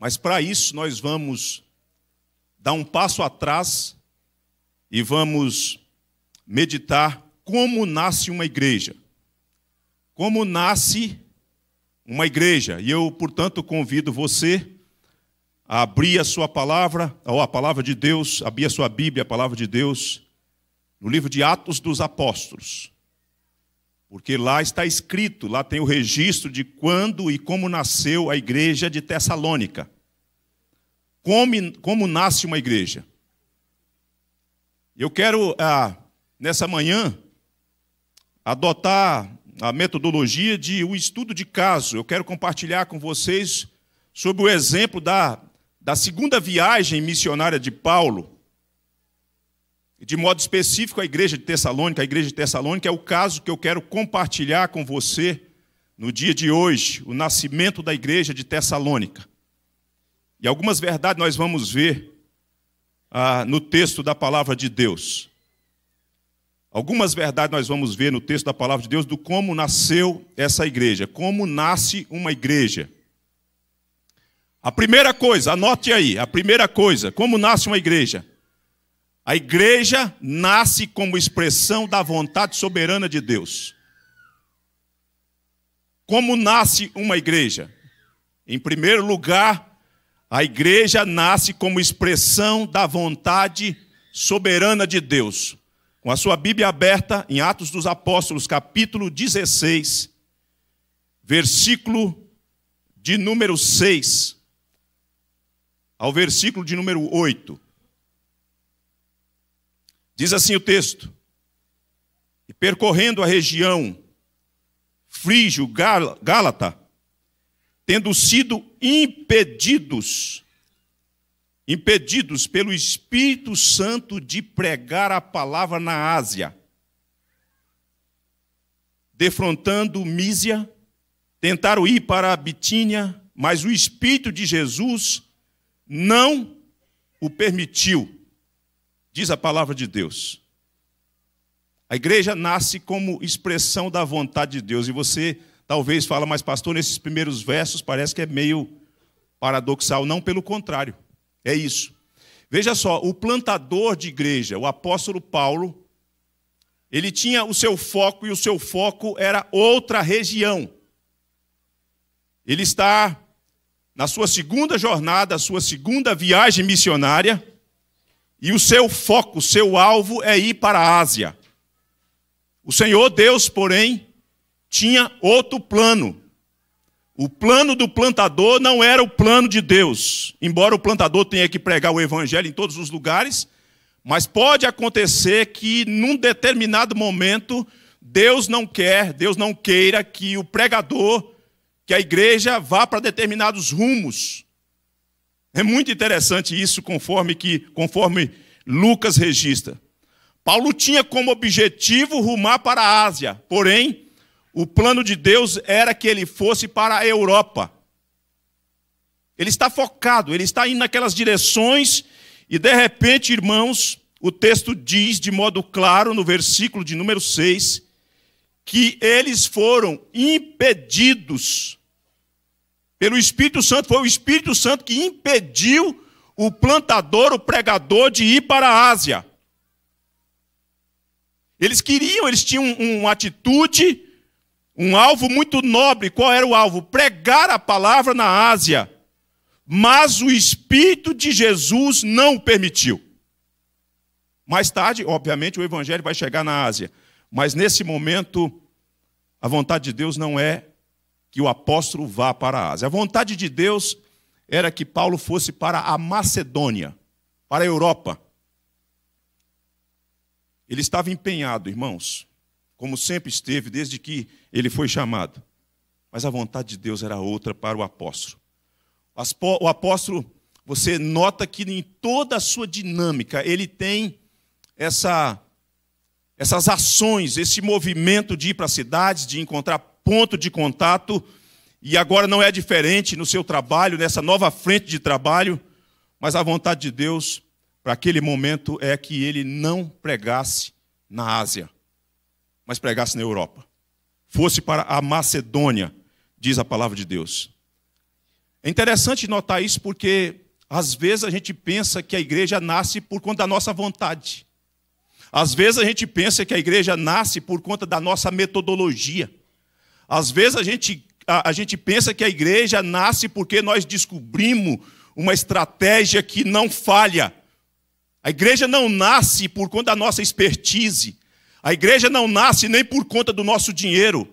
Mas para isso nós vamos dar um passo atrás e vamos meditar como nasce uma igreja. Como nasce uma igreja. E eu, portanto, convido você a abrir a sua palavra, ou a palavra de Deus, abrir a sua Bíblia, a palavra de Deus, no livro de Atos dos Apóstolos. Porque lá está escrito, lá tem o registro de quando e como nasceu a igreja de Tessalônica como, como nasce uma igreja. Eu quero, ah, nessa manhã, adotar a metodologia de um estudo de caso. Eu quero compartilhar com vocês sobre o exemplo da, da segunda viagem missionária de Paulo. De modo específico, a igreja de Tessalônica. A igreja de Tessalônica é o caso que eu quero compartilhar com você no dia de hoje, o nascimento da igreja de Tessalônica. E algumas verdades nós vamos ver ah, no texto da palavra de Deus. Algumas verdades nós vamos ver no texto da palavra de Deus do como nasceu essa igreja, como nasce uma igreja. A primeira coisa, anote aí, a primeira coisa, como nasce uma igreja? A igreja nasce como expressão da vontade soberana de Deus. Como nasce uma igreja? Em primeiro lugar, a igreja nasce como expressão da vontade soberana de Deus. Com a sua Bíblia aberta em Atos dos Apóstolos, capítulo 16, versículo de número 6 ao versículo de número 8. Diz assim o texto: E percorrendo a região Frígio, Gálata, tendo sido impedidos, impedidos pelo Espírito Santo de pregar a palavra na Ásia, defrontando Mísia, tentaram ir para a Bitínia, mas o Espírito de Jesus não o permitiu, diz a palavra de Deus. A igreja nasce como expressão da vontade de Deus, e você Talvez fala, mas pastor, nesses primeiros versos parece que é meio paradoxal. Não, pelo contrário, é isso. Veja só, o plantador de igreja, o apóstolo Paulo, ele tinha o seu foco e o seu foco era outra região. Ele está na sua segunda jornada, sua segunda viagem missionária, e o seu foco, o seu alvo é ir para a Ásia. O Senhor Deus, porém, tinha outro plano. O plano do plantador não era o plano de Deus. Embora o plantador tenha que pregar o evangelho em todos os lugares, mas pode acontecer que num determinado momento Deus não quer, Deus não queira que o pregador, que a igreja vá para determinados rumos. É muito interessante isso, conforme que conforme Lucas registra. Paulo tinha como objetivo rumar para a Ásia, porém o plano de Deus era que ele fosse para a Europa. Ele está focado, ele está indo naquelas direções, e de repente, irmãos, o texto diz de modo claro, no versículo de número 6, que eles foram impedidos. Pelo Espírito Santo, foi o Espírito Santo que impediu o plantador, o pregador, de ir para a Ásia. Eles queriam, eles tinham uma atitude, um alvo muito nobre. Qual era o alvo? Pregar a palavra na Ásia. Mas o Espírito de Jesus não permitiu. Mais tarde, obviamente, o Evangelho vai chegar na Ásia. Mas nesse momento, a vontade de Deus não é que o apóstolo vá para a Ásia. A vontade de Deus era que Paulo fosse para a Macedônia, para a Europa. Ele estava empenhado, irmãos, como sempre esteve desde que ele foi chamado. Mas a vontade de Deus era outra para o apóstolo. O apóstolo, você nota que em toda a sua dinâmica, ele tem essa, essas ações, esse movimento de ir para cidades, de encontrar ponto de contato, e agora não é diferente no seu trabalho, nessa nova frente de trabalho, mas a vontade de Deus para aquele momento é que ele não pregasse na Ásia mas pregasse na Europa. Fosse para a Macedônia, diz a palavra de Deus. É interessante notar isso porque às vezes a gente pensa que a igreja nasce por conta da nossa vontade. Às vezes a gente pensa que a igreja nasce por conta da nossa metodologia. Às vezes a gente, a, a gente pensa que a igreja nasce porque nós descobrimos uma estratégia que não falha. A igreja não nasce por conta da nossa expertise. A igreja não nasce nem por conta do nosso dinheiro.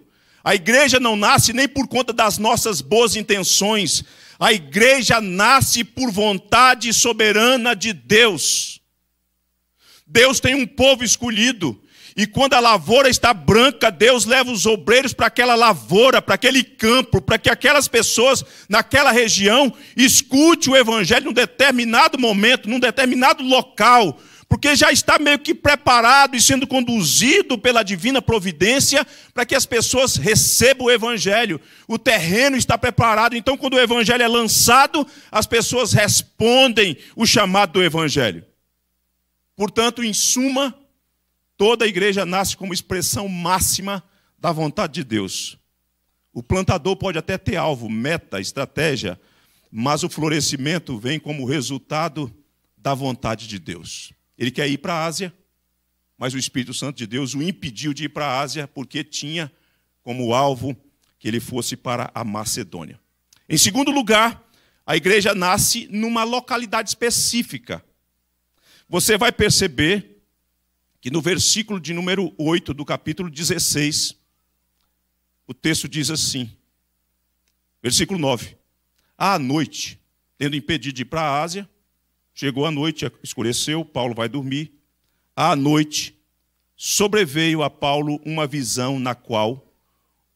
A igreja não nasce nem por conta das nossas boas intenções. A igreja nasce por vontade soberana de Deus. Deus tem um povo escolhido. E quando a lavoura está branca, Deus leva os obreiros para aquela lavoura, para aquele campo, para que aquelas pessoas naquela região escute o evangelho num determinado momento, num determinado local, porque já está meio que preparado e sendo conduzido pela divina providência para que as pessoas recebam o evangelho. O terreno está preparado, então quando o evangelho é lançado, as pessoas respondem o chamado do evangelho. Portanto, em suma, toda a igreja nasce como expressão máxima da vontade de Deus. O plantador pode até ter alvo, meta, estratégia, mas o florescimento vem como resultado da vontade de Deus. Ele quer ir para a Ásia, mas o Espírito Santo de Deus o impediu de ir para a Ásia porque tinha como alvo que ele fosse para a Macedônia. Em segundo lugar, a igreja nasce numa localidade específica. Você vai perceber que no versículo de número 8 do capítulo 16, o texto diz assim, versículo 9: À noite, tendo impedido de ir para a Ásia, Chegou a noite, escureceu, Paulo vai dormir. À noite, sobreveio a Paulo uma visão na qual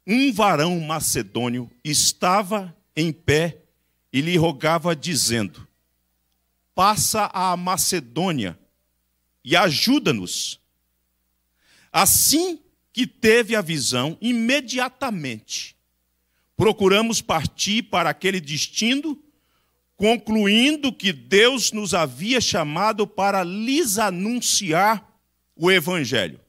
um varão macedônio estava em pé e lhe rogava, dizendo: Passa à Macedônia e ajuda-nos. Assim que teve a visão, imediatamente procuramos partir para aquele destino concluindo que Deus nos havia chamado para lhes anunciar o Evangelho.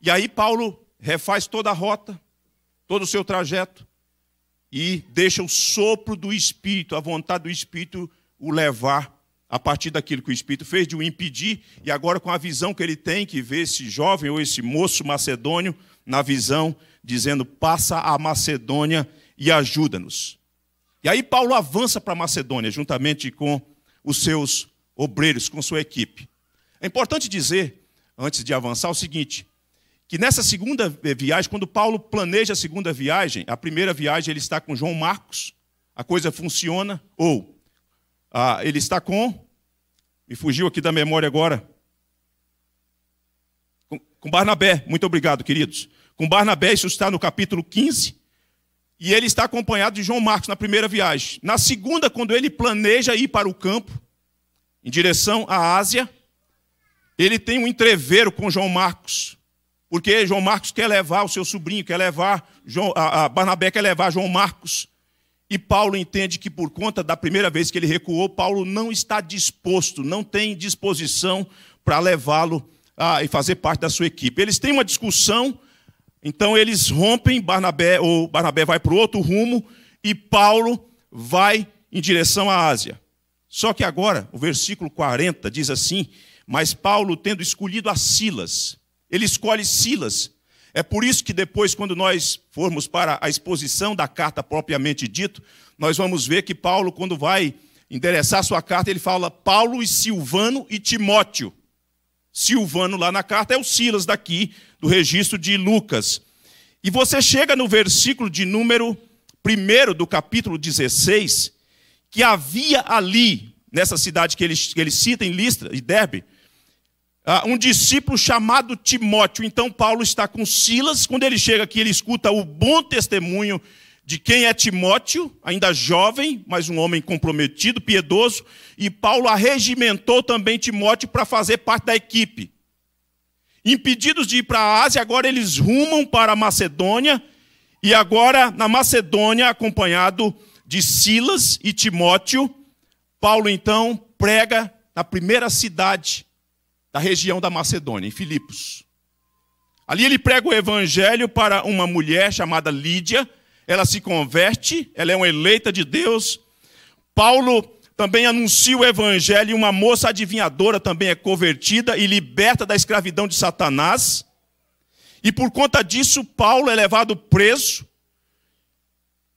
E aí Paulo refaz toda a rota, todo o seu trajeto, e deixa o sopro do Espírito, a vontade do Espírito, o levar a partir daquilo que o Espírito fez, de o impedir, e agora com a visão que ele tem, que vê esse jovem ou esse moço macedônio, na visão, dizendo: passa a Macedônia e ajuda-nos. E aí Paulo avança para Macedônia, juntamente com os seus obreiros, com sua equipe. É importante dizer, antes de avançar, o seguinte: que nessa segunda viagem, quando Paulo planeja a segunda viagem, a primeira viagem ele está com João Marcos, a coisa funciona, ou ah, ele está com. Me fugiu aqui da memória agora. com Barnabé, muito obrigado, queridos. Com Barnabé, isso está no capítulo 15 e ele está acompanhado de João Marcos na primeira viagem. Na segunda, quando ele planeja ir para o campo, em direção à Ásia, ele tem um entreveiro com João Marcos, porque João Marcos quer levar o seu sobrinho, quer levar João, a, a Barnabé quer levar João Marcos. E Paulo entende que por conta da primeira vez que ele recuou, Paulo não está disposto, não tem disposição para levá-lo ah, e fazer parte da sua equipe. Eles têm uma discussão então eles rompem, Barnabé, ou Barnabé vai para outro rumo e Paulo vai em direção à Ásia. Só que agora, o versículo 40 diz assim: Mas Paulo, tendo escolhido a Silas, ele escolhe Silas. É por isso que depois, quando nós formos para a exposição da carta propriamente dito, nós vamos ver que Paulo, quando vai endereçar sua carta, ele fala Paulo e Silvano e Timóteo. Silvano lá na carta, é o Silas daqui, do registro de Lucas. E você chega no versículo de número 1 do capítulo 16, que havia ali, nessa cidade que ele, que ele cita em Listra e Derbe, ah, um discípulo chamado Timóteo. Então Paulo está com Silas, quando ele chega aqui, ele escuta o bom testemunho de quem é Timóteo, ainda jovem, mas um homem comprometido, piedoso, e Paulo arregimentou também Timóteo para fazer parte da equipe. Impedidos de ir para a Ásia, agora eles rumam para a Macedônia, e agora na Macedônia, acompanhado de Silas e Timóteo, Paulo então prega na primeira cidade da região da Macedônia, em Filipos. Ali ele prega o evangelho para uma mulher chamada Lídia, ela se converte, ela é uma eleita de Deus. Paulo também anuncia o evangelho e uma moça adivinhadora também é convertida e liberta da escravidão de Satanás. E por conta disso, Paulo é levado preso.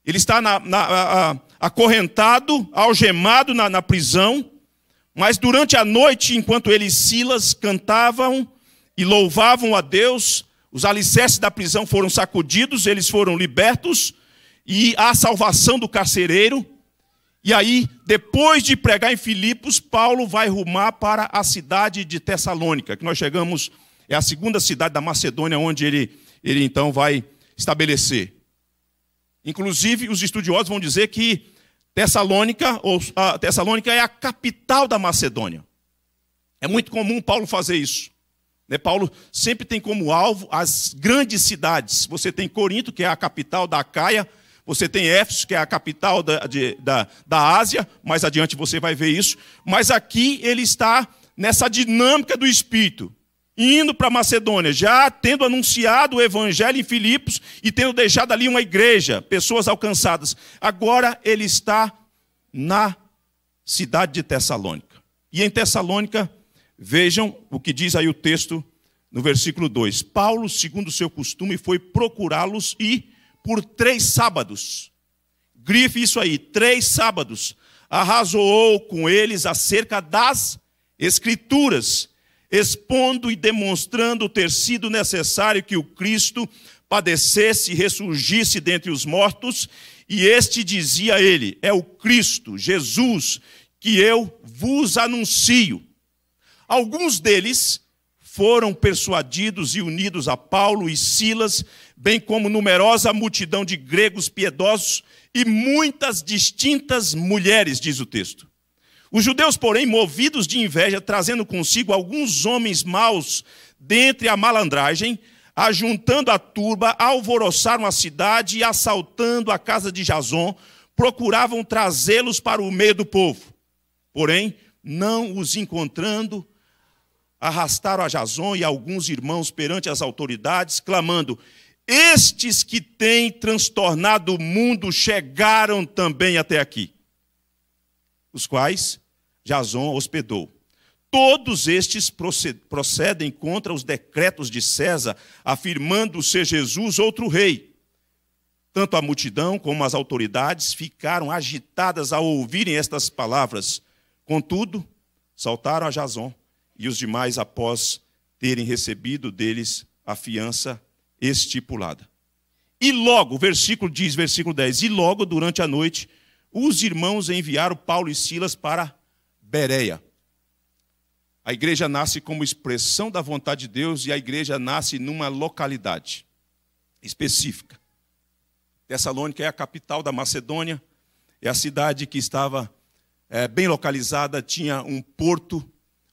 Ele está na, na, a, acorrentado, algemado na, na prisão. Mas durante a noite, enquanto ele e Silas cantavam e louvavam a Deus, os alicerces da prisão foram sacudidos, eles foram libertos, e a salvação do carcereiro. E aí, depois de pregar em Filipos, Paulo vai rumar para a cidade de Tessalônica, que nós chegamos, é a segunda cidade da Macedônia onde ele, ele então vai estabelecer. Inclusive, os estudiosos vão dizer que Tessalônica, ou, a, ah, Tessalônica é a capital da Macedônia. É muito comum Paulo fazer isso. Né? Paulo sempre tem como alvo as grandes cidades. Você tem Corinto, que é a capital da Caia, você tem Éfeso, que é a capital da, de, da, da Ásia, mais adiante você vai ver isso. Mas aqui ele está nessa dinâmica do Espírito, indo para Macedônia, já tendo anunciado o Evangelho em Filipos e tendo deixado ali uma igreja, pessoas alcançadas. Agora ele está na cidade de Tessalônica. E em Tessalônica, vejam o que diz aí o texto no versículo 2: Paulo, segundo o seu costume, foi procurá-los e por três sábados. Grife isso aí, três sábados. Arrazoou com eles acerca das Escrituras, expondo e demonstrando ter sido necessário que o Cristo padecesse e ressurgisse dentre os mortos, e este dizia a ele: É o Cristo, Jesus, que eu vos anuncio. Alguns deles foram persuadidos e unidos a Paulo e Silas, bem como numerosa multidão de gregos piedosos e muitas distintas mulheres, diz o texto. Os judeus, porém, movidos de inveja, trazendo consigo alguns homens maus dentre a malandragem, ajuntando a turba, alvoroçaram a cidade e assaltando a casa de Jason, procuravam trazê-los para o meio do povo. Porém, não os encontrando, arrastaram a Jason e alguns irmãos perante as autoridades, clamando: estes que têm transtornado o mundo chegaram também até aqui, os quais Jason hospedou. Todos estes procedem contra os decretos de César, afirmando ser Jesus outro rei. Tanto a multidão como as autoridades ficaram agitadas ao ouvirem estas palavras. Contudo, saltaram a Jason e os demais após terem recebido deles a fiança estipulada. E logo, o versículo diz, versículo 10, e logo durante a noite, os irmãos enviaram Paulo e Silas para Bereia. A igreja nasce como expressão da vontade de Deus e a igreja nasce numa localidade específica. Tessalônica é a capital da Macedônia, é a cidade que estava é, bem localizada, tinha um porto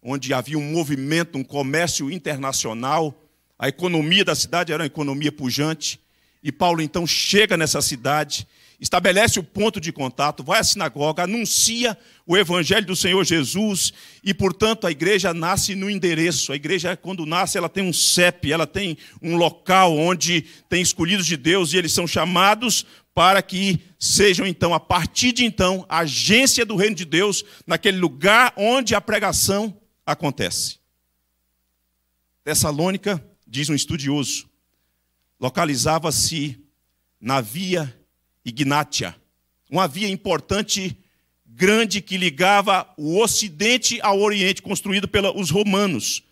onde havia um movimento, um comércio internacional a economia da cidade era uma economia pujante. E Paulo então chega nessa cidade, estabelece o ponto de contato, vai à sinagoga, anuncia o evangelho do Senhor Jesus, e portanto a igreja nasce no endereço. A igreja quando nasce, ela tem um CEP, ela tem um local onde tem escolhidos de Deus e eles são chamados para que sejam então a partir de então a agência do reino de Deus naquele lugar onde a pregação acontece. Tessalônica diz um estudioso, localizava-se na via Ignatia, uma via importante, grande, que ligava o Ocidente ao Oriente, construído pelos romanos.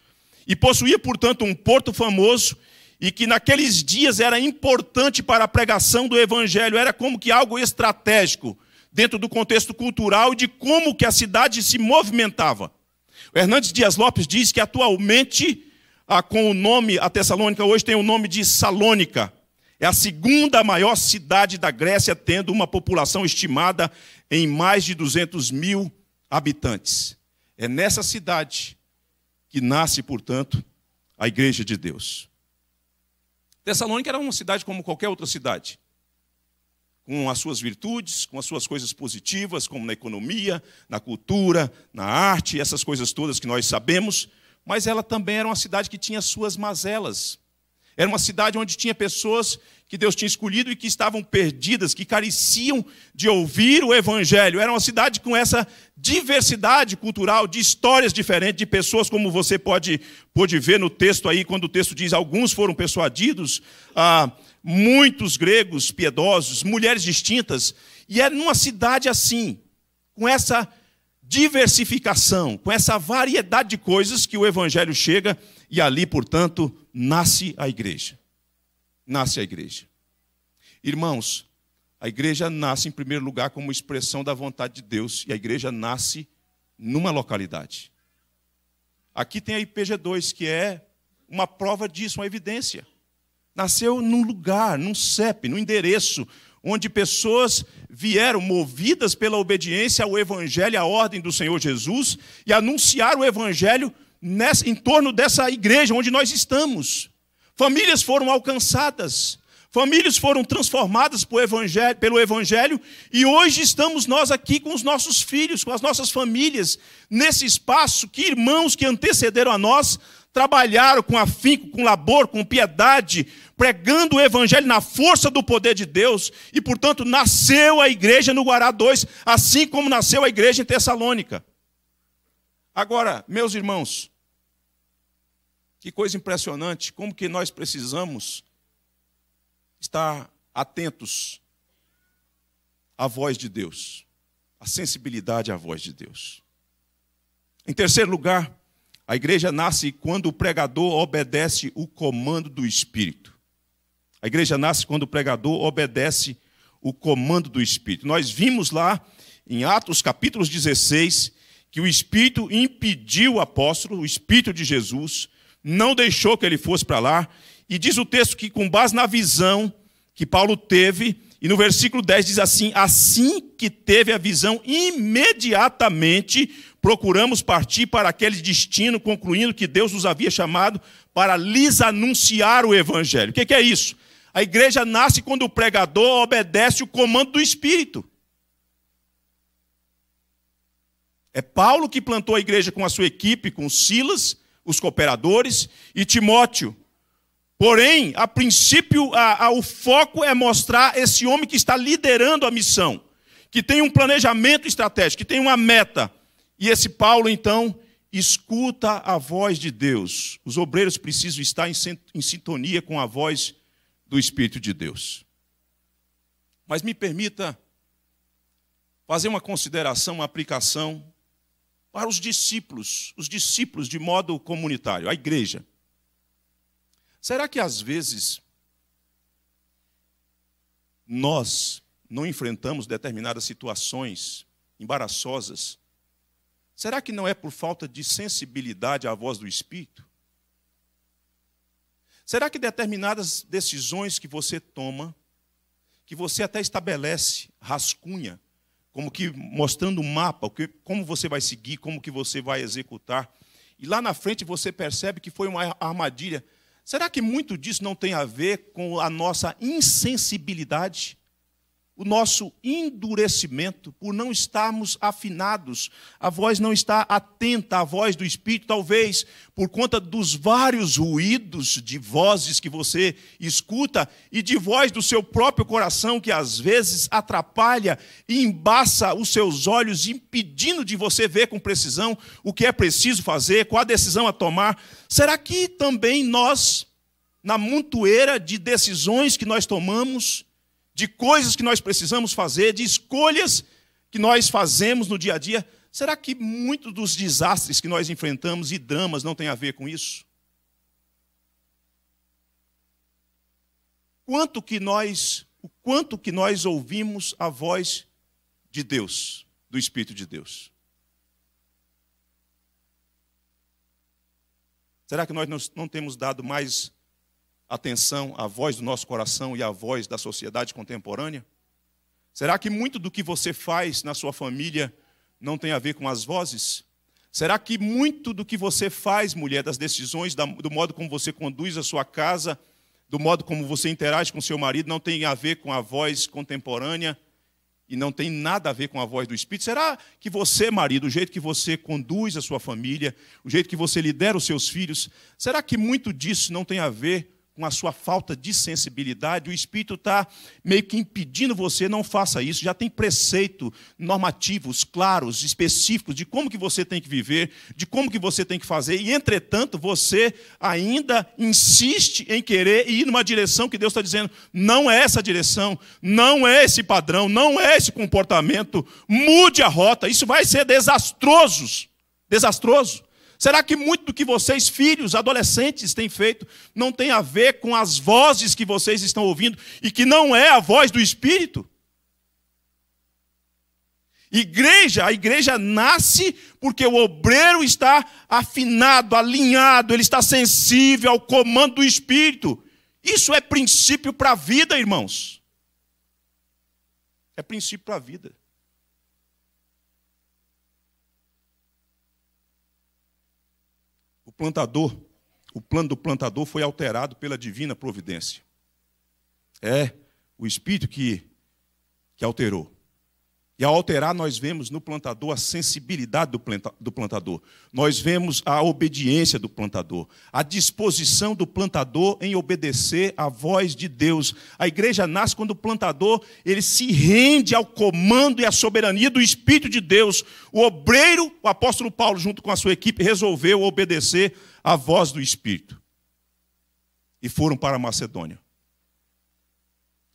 E possuía, portanto, um porto famoso e que naqueles dias era importante para a pregação do evangelho, era como que algo estratégico dentro do contexto cultural e de como que a cidade se movimentava. O Hernandes Dias Lopes diz que atualmente a, ah, com o nome, a Tessalônica hoje tem o nome de Salônica. É a segunda maior cidade da Grécia, tendo uma população estimada em mais de 200 mil habitantes. É nessa cidade que nasce, portanto, a Igreja de Deus. Tessalônica era uma cidade como qualquer outra cidade, com as suas virtudes, com as suas coisas positivas, como na economia, na cultura, na arte, essas coisas todas que nós sabemos, mas ela também era uma cidade que tinha suas mazelas. Era uma cidade onde tinha pessoas que Deus tinha escolhido e que estavam perdidas, que careciam de ouvir o Evangelho. Era uma cidade com essa diversidade cultural, de histórias diferentes, de pessoas, como você pode, pode ver no texto aí, quando o texto diz: alguns foram persuadidos, ah, muitos gregos piedosos, mulheres distintas. E era é numa cidade assim, com essa diversidade diversificação, com essa variedade de coisas que o Evangelho chega e ali, portanto, nasce a igreja. Nasce a igreja. Irmãos, a igreja nasce, em primeiro lugar, como expressão da vontade de Deus, e a igreja nasce numa localidade. Aqui tem a IPG2, que é uma prova disso, uma evidência. Nasceu num lugar, num CEP, num endereço, onde pessoas vieram movidas pela obediência ao Evangelho, à ordem do Senhor Jesus, e anunciaram o Evangelho nessa, em torno dessa igreja onde nós estamos. Famílias foram alcançadas, famílias foram transformadas evangelho, pelo Evangelho, e hoje estamos nós aqui com os nossos filhos, com as nossas famílias, nesse espaço que irmãos que antecederam a nós trabalharam com afinco, com labor, com piedade, pregando o evangelho na força do poder de Deus, e portanto nasceu a igreja no Guará 2, assim como nasceu a igreja em Tessalônica. Agora, meus irmãos, que coisa impressionante, como que nós precisamos estar atentos à voz de Deus, à sensibilidade à voz de Deus. Em terceiro lugar, a igreja nasce quando o pregador obedece o comando do Espírito. A igreja nasce quando o pregador obedece o comando do Espírito. Nós vimos lá em Atos capítulos 16 que o Espírito impediu o apóstolo, o Espírito de Jesus, não deixou que ele fosse para lá, e diz o texto que, com base na visão que Paulo teve, e no versículo 10 diz assim: Assim que teve a visão, imediatamente procuramos partir para aquele destino, concluindo que Deus nos havia chamado para lhes anunciar o evangelho. O que é isso? A igreja nasce quando o pregador obedece o comando do Espírito. É Paulo que plantou a igreja com a sua equipe, com Silas, os cooperadores, e Timóteo, Porém, a princípio, a, a, o foco é mostrar esse homem que está liderando a missão, que tem um planejamento estratégico, que tem uma meta. E esse Paulo, então, escuta a voz de Deus. Os obreiros precisam estar em, em sintonia com a voz do Espírito de Deus. Mas me permita fazer uma consideração, uma aplicação para os discípulos, os discípulos de modo comunitário, a igreja. Será que às vezes nós não enfrentamos determinadas situações embaraçosas? Será que não é por falta de sensibilidade à voz do Espírito? Será que determinadas decisões que você toma, que você até estabelece, rascunha, como que mostrando um mapa, como você vai seguir, como que você vai executar, e lá na frente você percebe que foi uma armadilha Será que muito disso não tem a ver com a nossa insensibilidade? o nosso endurecimento por não estarmos afinados, a voz não está atenta à voz do Espírito, talvez por conta dos vários ruídos de vozes que você escuta e de voz do seu próprio coração que às vezes atrapalha e embaça os seus olhos, impedindo de você ver com precisão o que é preciso fazer, qual a decisão a tomar. Será que também nós, na montoeira de decisões que nós tomamos, de coisas que nós precisamos fazer, de escolhas que nós fazemos no dia a dia, será que muitos dos desastres que nós enfrentamos e dramas não tem a ver com isso? Quanto que nós, o quanto que nós ouvimos a voz de Deus, do Espírito de Deus? Será que nós não temos dado mais atenção à voz do nosso coração e à voz da sociedade contemporânea? Será que muito do que você faz na sua família não tem a ver com as vozes? Será que muito do que você faz, mulher, das decisões, do modo como você conduz a sua casa, do modo como você interage com seu marido, não tem a ver com a voz contemporânea e não tem nada a ver com a voz do Espírito? Será que você, marido, o jeito que você conduz a sua família, o jeito que você lidera os seus filhos, será que muito disso não tem a ver com a sua falta de sensibilidade, o Espírito está meio que impedindo você, não faça isso. Já tem preceito normativos claros, específicos, de como que você tem que viver, de como que você tem que fazer, e, entretanto, você ainda insiste em querer ir numa direção que Deus está dizendo, não é essa direção, não é esse padrão, não é esse comportamento, mude a rota, isso vai ser desastroso, desastroso. Será que muito do que vocês, filhos, adolescentes, têm feito não tem a ver com as vozes que vocês estão ouvindo e que não é a voz do Espírito? Igreja, a igreja nasce porque o obreiro está afinado, alinhado, ele está sensível ao comando do Espírito. Isso é princípio para a vida, irmãos. É princípio para a vida. plantador, o plano do plantador foi alterado pela divina providência. É o espírito que, que alterou. E ao alterar, nós vemos no plantador a sensibilidade do plantador, nós vemos a obediência do plantador, a disposição do plantador em obedecer à voz de Deus. A igreja nasce quando o plantador ele se rende ao comando e à soberania do Espírito de Deus. O obreiro, o apóstolo Paulo, junto com a sua equipe, resolveu obedecer à voz do Espírito e foram para a Macedônia.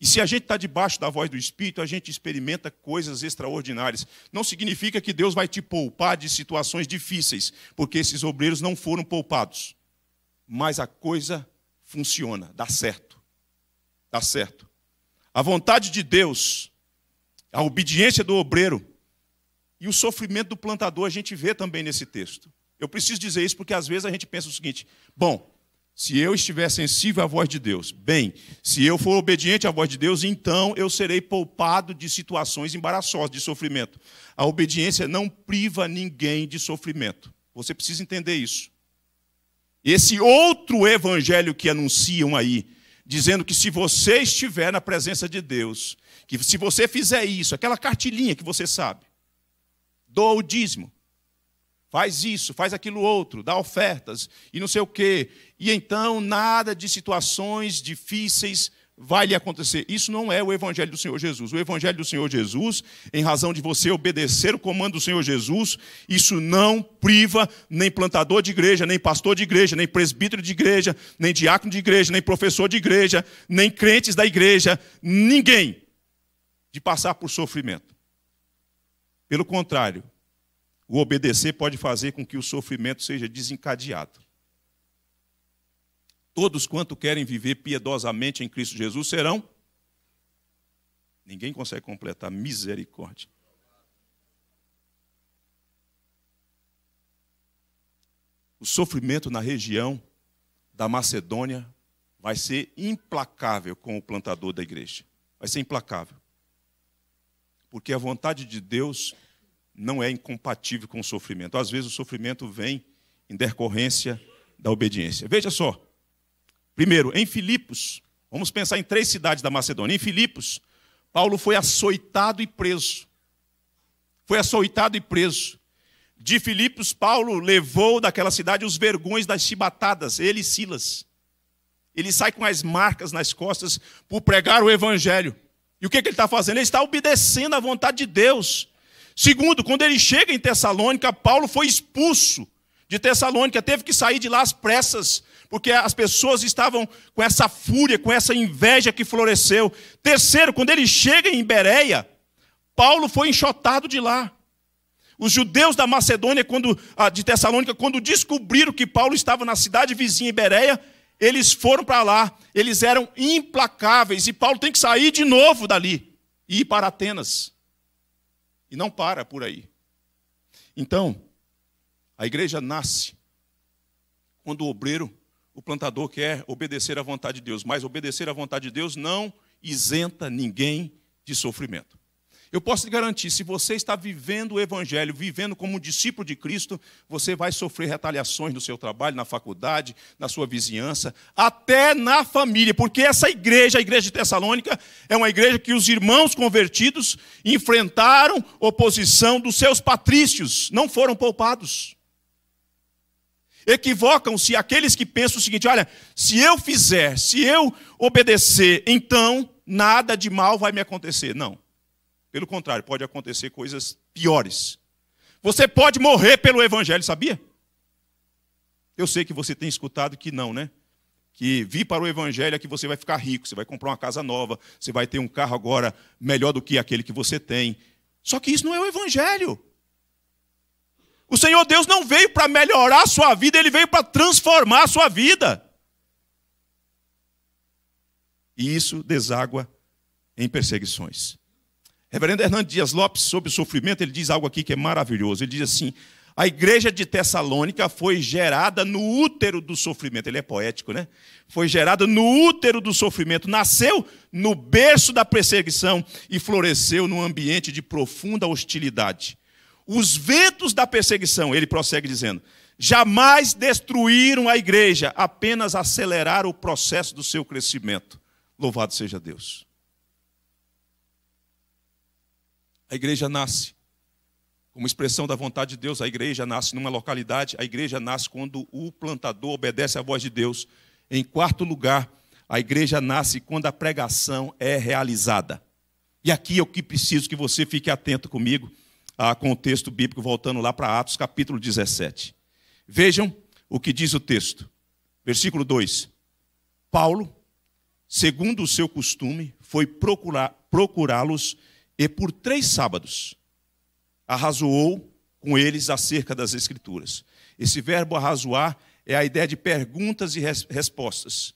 E se a gente está debaixo da voz do Espírito, a gente experimenta coisas extraordinárias. Não significa que Deus vai te poupar de situações difíceis, porque esses obreiros não foram poupados. Mas a coisa funciona, dá certo. Dá certo. A vontade de Deus, a obediência do obreiro e o sofrimento do plantador, a gente vê também nesse texto. Eu preciso dizer isso porque às vezes a gente pensa o seguinte: bom, se eu estiver sensível à voz de Deus, bem, se eu for obediente à voz de Deus, então eu serei poupado de situações embaraçosas, de sofrimento. A obediência não priva ninguém de sofrimento. Você precisa entender isso. Esse outro evangelho que anunciam aí, dizendo que se você estiver na presença de Deus, que se você fizer isso, aquela cartilhinha que você sabe, dou o dízimo, faz isso, faz aquilo outro, dá ofertas e não sei o quê. E então nada de situações difíceis vai lhe acontecer. Isso não é o evangelho do Senhor Jesus. O evangelho do Senhor Jesus, em razão de você obedecer o comando do Senhor Jesus, isso não priva nem plantador de igreja, nem pastor de igreja, nem presbítero de igreja, nem diácono de igreja, nem professor de igreja, nem crentes da igreja, ninguém de passar por sofrimento. Pelo contrário, o obedecer pode fazer com que o sofrimento seja desencadeado. Todos quanto querem viver piedosamente em Cristo Jesus serão. Ninguém consegue completar misericórdia. O sofrimento na região da Macedônia vai ser implacável com o plantador da igreja. Vai ser implacável. Porque a vontade de Deus não é incompatível com o sofrimento. Às vezes o sofrimento vem em decorrência da obediência. Veja só. Primeiro, em Filipos, vamos pensar em três cidades da Macedônia. Em Filipos, Paulo foi açoitado e preso. Foi açoitado e preso. De Filipos, Paulo levou daquela cidade os vergões das chibatadas, ele e Silas. Ele sai com as marcas nas costas por pregar o evangelho. E o que, que ele está fazendo? Ele está obedecendo à vontade de Deus. Segundo, quando ele chega em Tessalônica, Paulo foi expulso de Tessalônica, teve que sair de lá às pressas, porque as pessoas estavam com essa fúria, com essa inveja que floresceu. Terceiro, quando ele chega em Bereia, Paulo foi enxotado de lá. Os judeus da Macedônia, quando, ah, de Tessalônica, quando descobriram que Paulo estava na cidade vizinha, em Bereia, eles foram para lá, eles eram implacáveis, e Paulo tem que sair de novo dali e ir para Atenas. E não para por aí. Então, a igreja nasce quando o obreiro, o plantador, quer obedecer à vontade de Deus. Mas obedecer à vontade de Deus não isenta ninguém de sofrimento. Eu posso te garantir, se você está vivendo o Evangelho, vivendo como um discípulo de Cristo, você vai sofrer retaliações no seu trabalho, na faculdade, na sua vizinhança, até na família, porque essa igreja, a igreja de Tessalônica, é uma igreja que os irmãos convertidos enfrentaram oposição dos seus patrícios, não foram poupados. Equivocam-se aqueles que pensam o seguinte: olha, se eu fizer, se eu obedecer, então nada de mal vai me acontecer. Não. Pelo contrário, pode acontecer coisas piores. Você pode morrer pelo evangelho, sabia? Eu sei que você tem escutado que não, né? Que vir para o evangelho é que você vai ficar rico, você vai comprar uma casa nova, você vai ter um carro agora melhor do que aquele que você tem. Só que isso não é o evangelho. O Senhor Deus não veio para melhorar a sua vida, ele veio para transformar a sua vida. E isso deságua em perseguições. Reverendo Hernandes Dias Lopes, sobre o sofrimento, ele diz algo aqui que é maravilhoso. Ele diz assim: a igreja de Tessalônica foi gerada no útero do sofrimento. Ele é poético, né? Foi gerada no útero do sofrimento, nasceu no berço da perseguição e floresceu num ambiente de profunda hostilidade. Os ventos da perseguição, ele prossegue dizendo, jamais destruíram a igreja, apenas aceleraram o processo do seu crescimento. Louvado seja Deus. A igreja nasce como expressão da vontade de Deus. A igreja nasce numa localidade, a igreja nasce quando o plantador obedece à voz de Deus. Em quarto lugar, a igreja nasce quando a pregação é realizada. E aqui é o que preciso que você fique atento comigo a com o texto bíblico, voltando lá para Atos, capítulo 17. Vejam o que diz o texto. Versículo 2: Paulo, segundo o seu costume, foi procurá-los e por três sábados arrazoou com eles acerca das Escrituras. Esse verbo arrazoar é a ideia de perguntas e res respostas.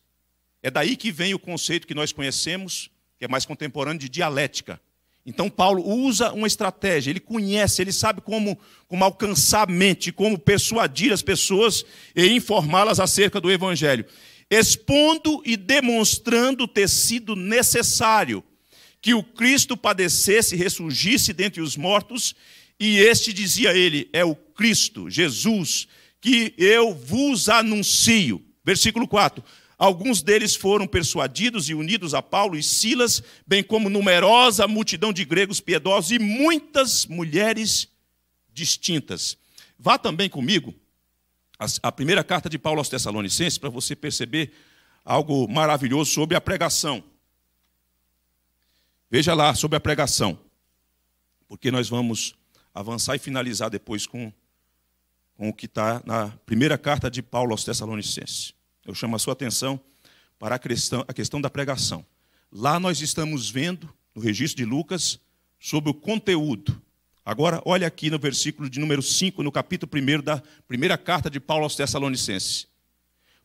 É daí que vem o conceito que nós conhecemos, que é mais contemporâneo, de dialética. Então, Paulo usa uma estratégia, ele conhece, ele sabe como, como alcançar a mente, como persuadir as pessoas e informá-las acerca do Evangelho, expondo e demonstrando ter sido necessário que o Cristo padecesse e ressurgisse dentre os mortos, e este dizia ele: É o Cristo, Jesus, que eu vos anuncio. Versículo 4. Alguns deles foram persuadidos e unidos a Paulo e Silas, bem como numerosa multidão de gregos piedosos e muitas mulheres distintas. Vá também comigo a primeira carta de Paulo aos Tessalonicenses para você perceber algo maravilhoso sobre a pregação. Veja lá sobre a pregação, porque nós vamos avançar e finalizar depois com, com o que está na primeira carta de Paulo aos Tessalonicenses. Eu chamo a sua atenção para a questão, a questão da pregação. Lá nós estamos vendo, no registro de Lucas, sobre o conteúdo. Agora, olha aqui no versículo de número 5, no capítulo 1 da primeira carta de Paulo aos Tessalonicenses.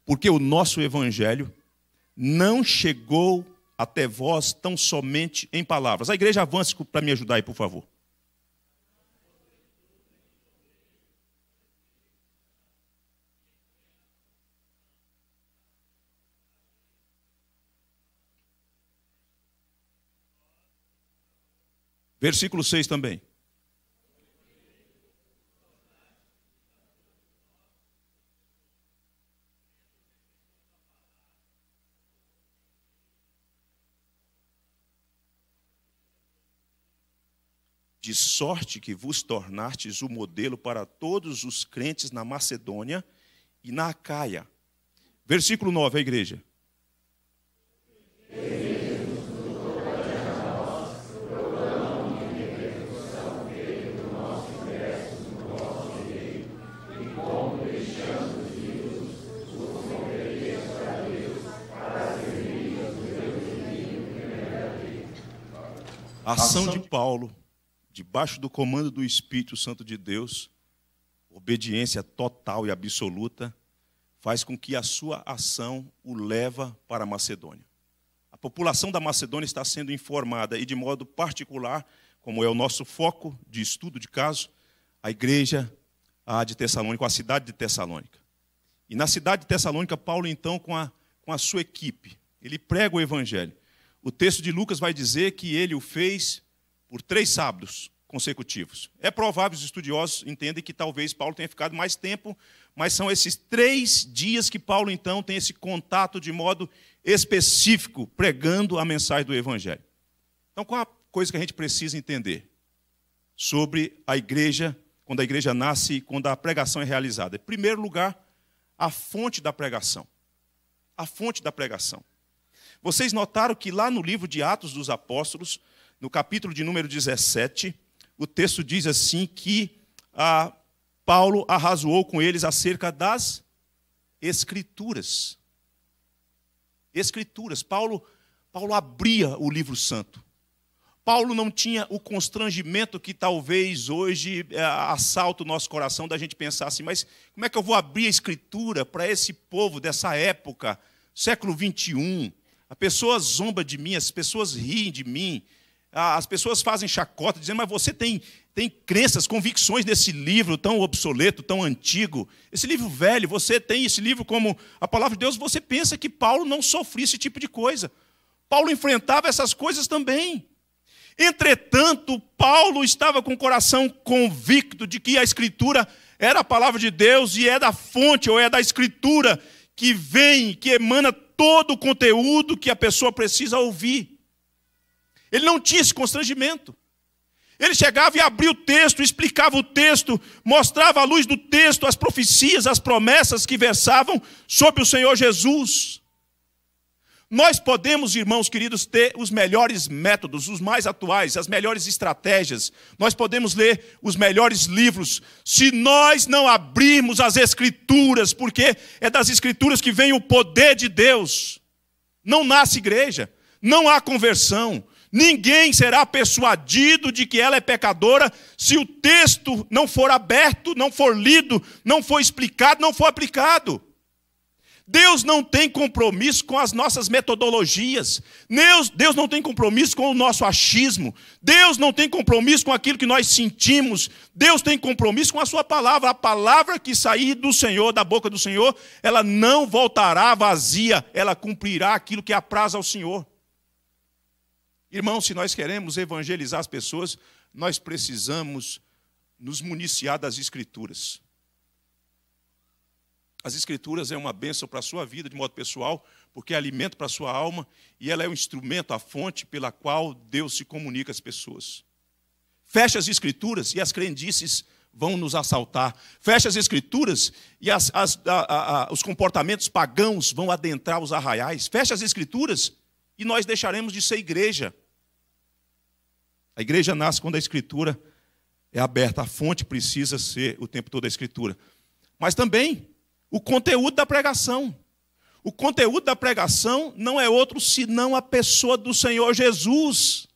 Porque o nosso evangelho não chegou até vós tão somente em palavras. A igreja avance para me ajudar aí, por favor. Versículo 6 também. de sorte que vos tornastes o modelo para todos os crentes na Macedônia e na Acaia. Versículo 9, a igreja. Ação de Paulo debaixo do comando do Espírito Santo de Deus, obediência total e absoluta, faz com que a sua ação o leva para a Macedônia. A população da Macedônia está sendo informada e de modo particular, como é o nosso foco de estudo de caso, a igreja a de Tessalônica, a cidade de Tessalônica. E na cidade de Tessalônica, Paulo então com a com a sua equipe, ele prega o evangelho. O texto de Lucas vai dizer que ele o fez por três sábados consecutivos. É provável, os estudiosos entendem que talvez Paulo tenha ficado mais tempo, mas são esses três dias que Paulo, então, tem esse contato de modo específico, pregando a mensagem do Evangelho. Então, qual a coisa que a gente precisa entender sobre a igreja, quando a igreja nasce e quando a pregação é realizada? Em primeiro lugar, a fonte da pregação. A fonte da pregação. Vocês notaram que lá no livro de Atos dos Apóstolos, no capítulo de número 17, o texto diz assim que Paulo arrazoou com eles acerca das Escrituras. Escrituras. Paulo, Paulo abria o livro santo. Paulo não tinha o constrangimento que talvez hoje é, assalta o nosso coração da gente pensar assim, mas como é que eu vou abrir a escritura para esse povo dessa época, século XXI? A pessoa zomba de mim, as pessoas riem de mim, as pessoas fazem chacota, dizendo, mas você tem, tem crenças, convicções desse livro tão obsoleto, tão antigo. Esse livro velho, você tem esse livro como a palavra de Deus, você pensa que Paulo não sofria esse tipo de coisa. Paulo enfrentava essas coisas também. Entretanto, Paulo estava com o coração convicto de que a Escritura era a palavra de Deus e é da fonte ou é da Escritura que vem, que emana todo o conteúdo que a pessoa precisa ouvir. Ele não tinha esse constrangimento. Ele chegava e abria o texto, explicava o texto, mostrava à luz do texto as profecias, as promessas que versavam sobre o Senhor Jesus. Nós podemos, irmãos queridos, ter os melhores métodos, os mais atuais, as melhores estratégias. Nós podemos ler os melhores livros, se nós não abrirmos as Escrituras, porque é das Escrituras que vem o poder de Deus. Não nasce igreja, não há conversão, Ninguém será persuadido de que ela é pecadora se o texto não for aberto, não for lido, não for explicado, não for aplicado. Deus não tem compromisso com as nossas metodologias. Deus, Deus não tem compromisso com o nosso achismo. Deus não tem compromisso com aquilo que nós sentimos. Deus tem compromisso com a sua palavra. A palavra que sair do Senhor, da boca do Senhor, ela não voltará vazia, ela cumprirá aquilo que apraz ao Senhor. Irmão, se nós queremos evangelizar as pessoas, nós precisamos nos municiar das Escrituras. As Escrituras é uma bênção para a sua vida, de modo pessoal, porque é alimento para a sua alma e ela é o um instrumento, a fonte pela qual Deus se comunica às pessoas. Fecha as Escrituras e as crendices vão nos assaltar. Fecha as Escrituras e as, as, a, a, os comportamentos pagãos vão adentrar os arraiais. Fecha as Escrituras e nós deixaremos de ser igreja. A igreja nasce quando a escritura é aberta, a fonte precisa ser o tempo todo a escritura. Mas também o conteúdo da pregação. O conteúdo da pregação não é outro senão a pessoa do Senhor Jesus.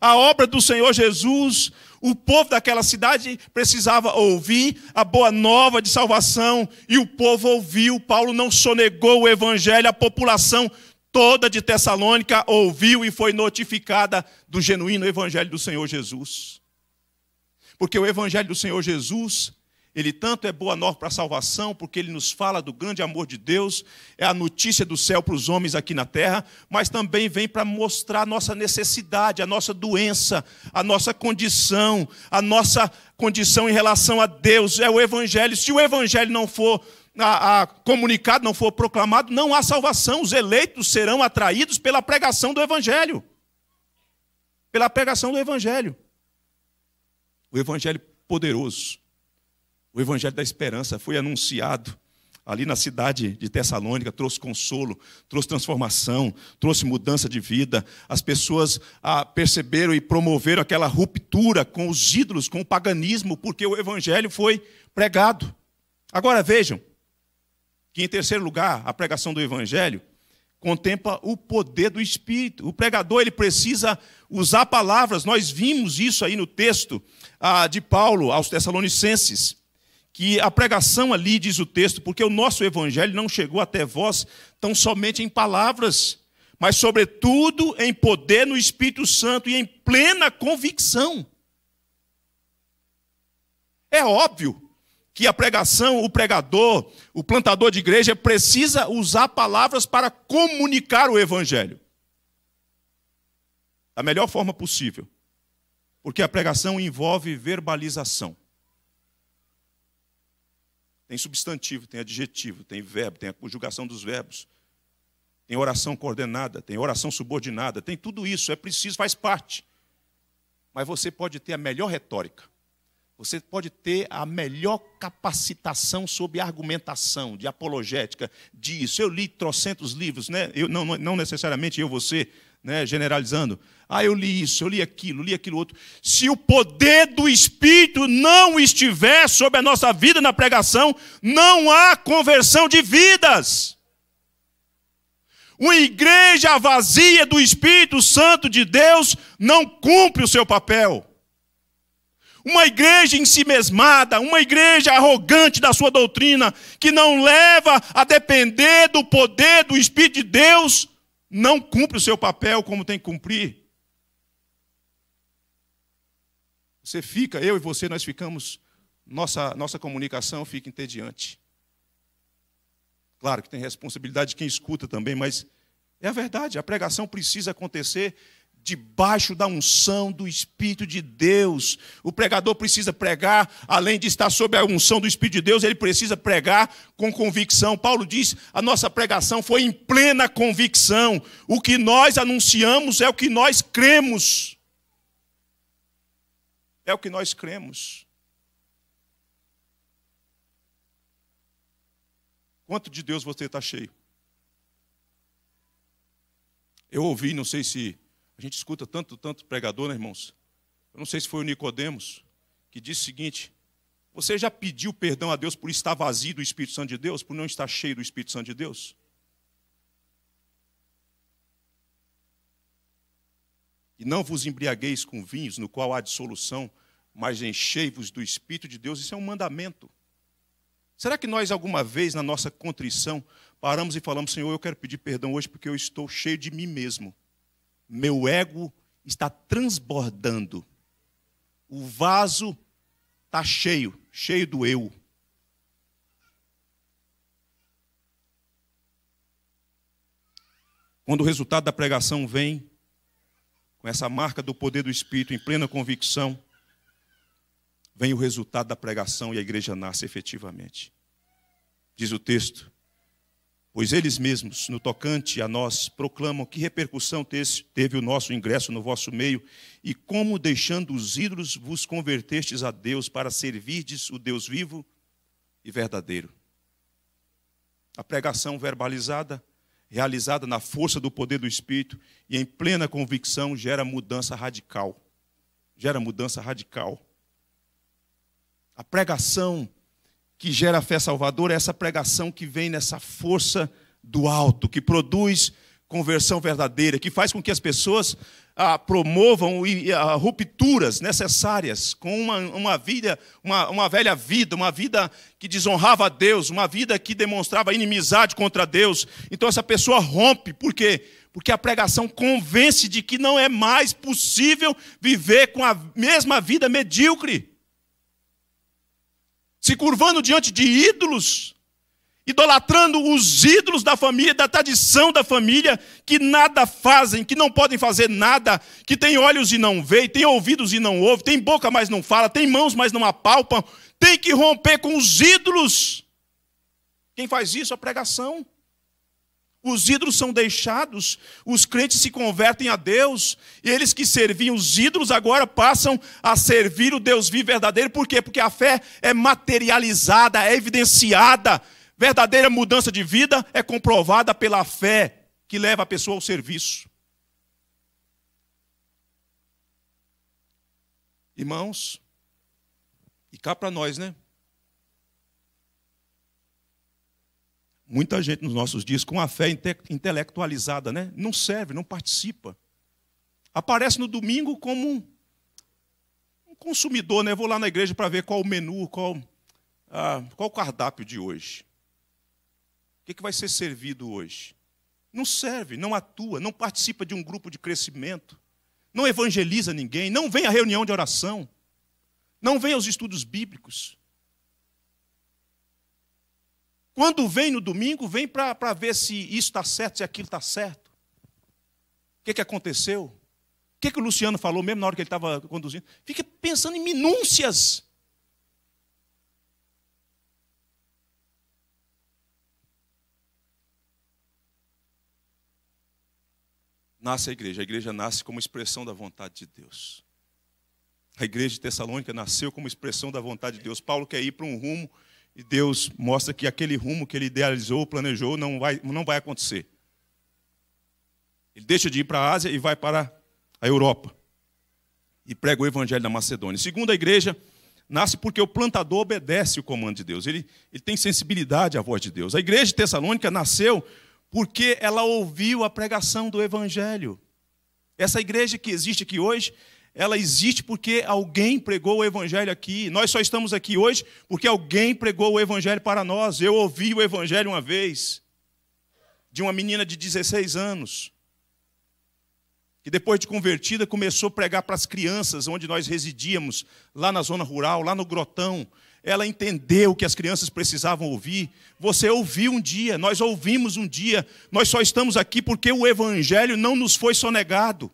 A obra do Senhor Jesus, o povo daquela cidade precisava ouvir a boa nova de salvação e o povo ouviu. Paulo não sonegou o evangelho, a população toda de Tessalônica ouviu e foi notificada do genuíno evangelho do Senhor Jesus. Porque o evangelho do Senhor Jesus, ele tanto é boa nova para a salvação, porque ele nos fala do grande amor de Deus, é a notícia do céu para os homens aqui na terra, mas também vem para mostrar a nossa necessidade, a nossa doença, a nossa condição, a nossa condição em relação a Deus. É o evangelho. Se o evangelho não for a, a comunicado, não for proclamado, não há salvação. Os eleitos serão atraídos pela pregação do Evangelho. Pela pregação do Evangelho. O Evangelho poderoso. O Evangelho da esperança foi anunciado ali na cidade de Tessalônica, trouxe consolo, trouxe transformação, trouxe mudança de vida. As pessoas ah, perceberam e promoveram aquela ruptura com os ídolos, com o paganismo, porque o evangelho foi pregado. Agora vejam, que, em terceiro lugar, a pregação do Evangelho contempla o poder do Espírito. O pregador ele precisa usar palavras. Nós vimos isso aí no texto ah, de Paulo aos Tessalonicenses, que a pregação ali diz o texto, porque o nosso Evangelho não chegou até vós tão somente em palavras, mas sobretudo em poder no Espírito Santo e em plena convicção. É óbvio que a pregação, o pregador, o plantador de igreja precisa usar palavras para comunicar o evangelho da melhor forma possível. Porque a pregação envolve verbalização. Tem substantivo, tem adjetivo, tem verbo, tem a conjugação dos verbos. Tem oração coordenada, tem oração subordinada, tem tudo isso, é preciso, faz parte. Mas você pode ter a melhor retórica você pode ter a melhor capacitação sobre argumentação, de apologética, disso. Eu li trocentos livros, né? eu, não, não necessariamente eu, você, né? generalizando. Ah, eu li isso, eu li aquilo, li aquilo outro. Se o poder do Espírito não estiver sobre a nossa vida na pregação, não há conversão de vidas. Uma igreja vazia do Espírito Santo de Deus não cumpre o seu papel uma igreja mesmada, uma igreja arrogante da sua doutrina, que não leva a depender do poder do Espírito de Deus, não cumpre o seu papel como tem que cumprir. Você fica, eu e você, nós ficamos, nossa, nossa comunicação fica entediante. Claro que tem responsabilidade de quem escuta também, mas é a verdade, a pregação precisa acontecer debaixo da unção do Espírito de Deus. O pregador precisa pregar, além de estar sob a unção do Espírito de Deus, ele precisa pregar com convicção. Paulo diz: a nossa pregação foi em plena convicção. O que nós anunciamos é o que nós cremos. É o que nós cremos. Quanto de Deus você está cheio? Eu ouvi, não sei se a gente escuta tanto, tanto pregador, né, irmãos? Eu não sei se foi o Nicodemos que disse o seguinte: você já pediu perdão a Deus por estar vazio do Espírito Santo de Deus, por não estar cheio do Espírito Santo de Deus? E não vos embriagueis com vinhos, no qual há dissolução, mas enchei-vos do Espírito de Deus. Isso é um mandamento. Será que nós, alguma vez, na nossa contrição, paramos e falamos, Senhor, eu quero pedir perdão hoje porque eu estou cheio de mim mesmo? Meu ego está transbordando. O vaso está cheio, cheio do eu. Quando o resultado da pregação vem, com essa marca do poder do Espírito em plena convicção, vem o resultado da pregação e a igreja nasce efetivamente. Diz o texto pois eles mesmos, no tocante a nós, proclamam que repercussão teve o nosso ingresso no vosso meio e como, deixando os ídolos, vos convertestes a Deus para servirdes o Deus vivo e verdadeiro. A pregação verbalizada, realizada na força do poder do Espírito e em plena convicção, gera mudança radical. Gera mudança radical. A pregação que gera a fé salvadora é essa pregação que vem nessa força do alto, que produz conversão verdadeira, que faz com que as pessoas ah, promovam ah, rupturas necessárias com uma, uma vida, uma, uma velha vida, uma vida que desonrava a Deus, uma vida que demonstrava inimizade contra Deus. Então essa pessoa rompe, por quê? Porque a pregação convence de que não é mais possível viver com a mesma vida medíocre se curvando diante de ídolos, idolatrando os ídolos da família, da tradição da família, que nada fazem, que não podem fazer nada, que tem olhos e não veem, tem ouvidos e não ouvem, tem boca mas não fala, tem mãos mas não apalpam, tem que romper com os ídolos. Quem faz isso? É a pregação os ídolos são deixados, os crentes se convertem a Deus, e eles que serviam os ídolos agora passam a servir o Deus vivo verdadeiro, por quê? Porque a fé é materializada, é evidenciada, verdadeira mudança de vida é comprovada pela fé que leva a pessoa ao serviço. Irmãos, e cá para nós, né? Muita gente nos nossos dias com a fé intelectualizada, né? Não serve, não participa. Aparece no domingo como um consumidor, né? Vou lá na igreja para ver qual o menu, qual, ah, qual o cardápio de hoje. O que, é que vai ser servido hoje? Não serve, não atua, não participa de um grupo de crescimento, não evangeliza ninguém, não vem à reunião de oração, não vem aos estudos bíblicos. Quando vem no domingo, vem para ver se isso está certo, se aquilo está certo. O que, que aconteceu? O que, que o Luciano falou mesmo na hora que ele estava conduzindo? Fica pensando em minúcias. nasce a igreja. A igreja nasce como expressão da vontade de Deus. A igreja de Tessalônica nasceu como expressão da vontade de Deus. Paulo quer ir para um rumo e Deus mostra que aquele rumo que ele idealizou, planejou, não vai, não vai acontecer. Ele deixa de ir para a Ásia e vai para a Europa. E prega o evangelho da Macedônia. Segundo a igreja, nasce porque o plantador obedece o comando de Deus. Ele, ele tem sensibilidade à voz de Deus. A igreja de Tessalônica nasceu porque ela ouviu a pregação do evangelho. Essa igreja que existe aqui hoje ela existe porque alguém pregou o Evangelho aqui. Nós só estamos aqui hoje porque alguém pregou o Evangelho para nós. Eu ouvi o Evangelho uma vez, de uma menina de 16 anos, que depois de convertida começou a pregar para as crianças onde nós residíamos, lá na zona rural, lá no Grotão. Ela entendeu que as crianças precisavam ouvir. Você ouviu um dia, nós ouvimos um dia. Nós só estamos aqui porque o Evangelho não nos foi sonegado.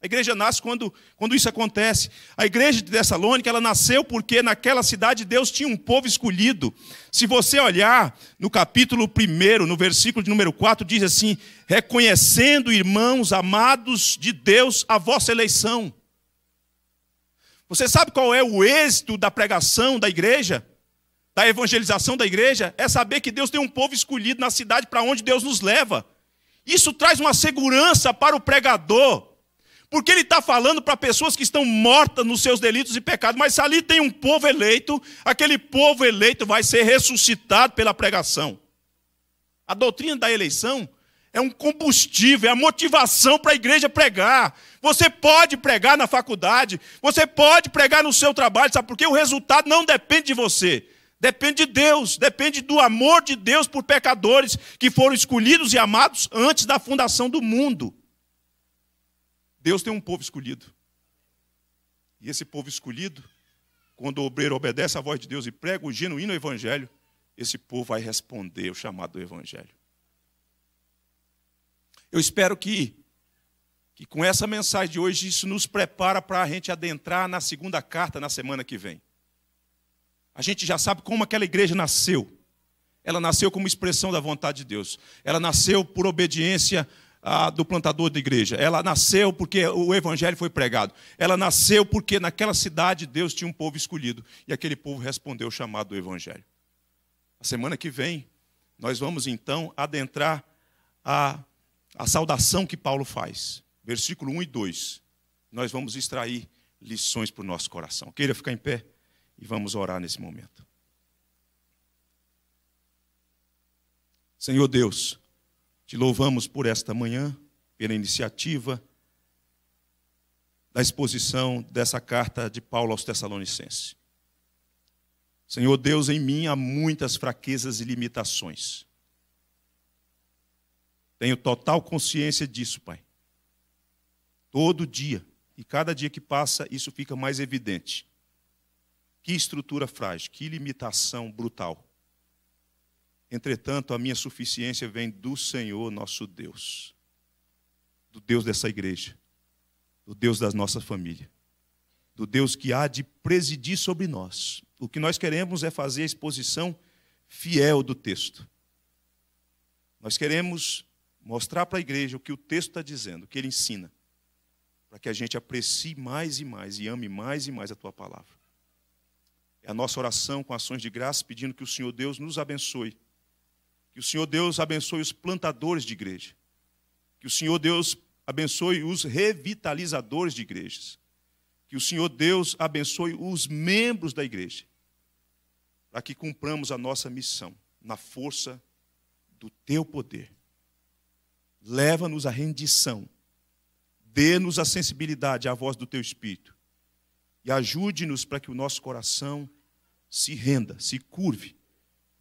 A igreja nasce quando, quando isso acontece. A igreja de Tessalônica, ela nasceu porque naquela cidade Deus tinha um povo escolhido. Se você olhar no capítulo 1, no versículo de número 4, diz assim: Reconhecendo, irmãos amados de Deus, a vossa eleição. Você sabe qual é o êxito da pregação da igreja? Da evangelização da igreja? É saber que Deus tem um povo escolhido na cidade para onde Deus nos leva. Isso traz uma segurança para o pregador porque ele está falando para pessoas que estão mortas nos seus delitos e pecados, mas se ali tem um povo eleito, aquele povo eleito vai ser ressuscitado pela pregação. A doutrina da eleição é um combustível, é a motivação para a igreja pregar. Você pode pregar na faculdade, você pode pregar no seu trabalho, sabe Porque O resultado não depende de você. Depende de Deus, depende do amor de Deus por pecadores que foram escolhidos e amados antes da fundação do mundo. Deus tem um povo escolhido. E esse povo escolhido, quando o obreiro obedece à voz de Deus e prega o genuíno evangelho, esse povo vai responder o chamado do evangelho. Eu espero que, que com essa mensagem de hoje isso nos prepara para a gente adentrar na segunda carta na semana que vem. A gente já sabe como aquela igreja nasceu. Ela nasceu como expressão da vontade de Deus. Ela nasceu por obediência ah, do plantador de igreja. Ela nasceu porque o evangelho foi pregado. Ela nasceu porque naquela cidade Deus tinha um povo escolhido. E aquele povo respondeu o chamado do evangelho. A semana que vem, nós vamos então adentrar a, a saudação que Paulo faz. Versículo 1 e 2. Nós vamos extrair lições para o nosso coração. Queira ficar em pé e vamos orar nesse momento. Senhor Deus, te louvamos por esta manhã, pela iniciativa da exposição dessa carta de Paulo aos Tessalonicenses. Senhor Deus, em mim há muitas fraquezas e limitações. Tenho total consciência disso, Pai. Todo dia, e cada dia que passa, isso fica mais evidente. Que estrutura frágil, que limitação brutal. Entretanto, a minha suficiência vem do Senhor nosso Deus, do Deus dessa igreja, do Deus da nossa família, do Deus que há de presidir sobre nós. O que nós queremos é fazer a exposição fiel do texto. Nós queremos mostrar para a igreja o que o texto está dizendo, o que ele ensina, para que a gente aprecie mais e mais e ame mais e mais a tua palavra. É a nossa oração com ações de graça, pedindo que o Senhor Deus nos abençoe que o Senhor Deus abençoe os plantadores de igreja. Que o Senhor Deus abençoe os revitalizadores de igrejas. Que o Senhor Deus abençoe os membros da igreja. Para que cumpramos a nossa missão na força do teu poder. Leva-nos à rendição. Dê-nos a sensibilidade à voz do teu espírito. E ajude-nos para que o nosso coração se renda, se curve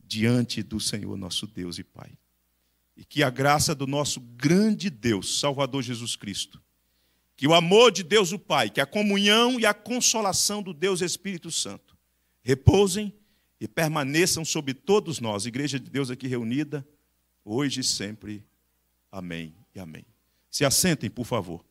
diante do Senhor nosso Deus e Pai. E que a graça do nosso grande Deus, Salvador Jesus Cristo, que o amor de Deus o Pai, que a comunhão e a consolação do Deus Espírito Santo repousem e permaneçam sobre todos nós, Igreja de Deus aqui reunida, hoje e sempre. Amém e amém. Se assentem, por favor.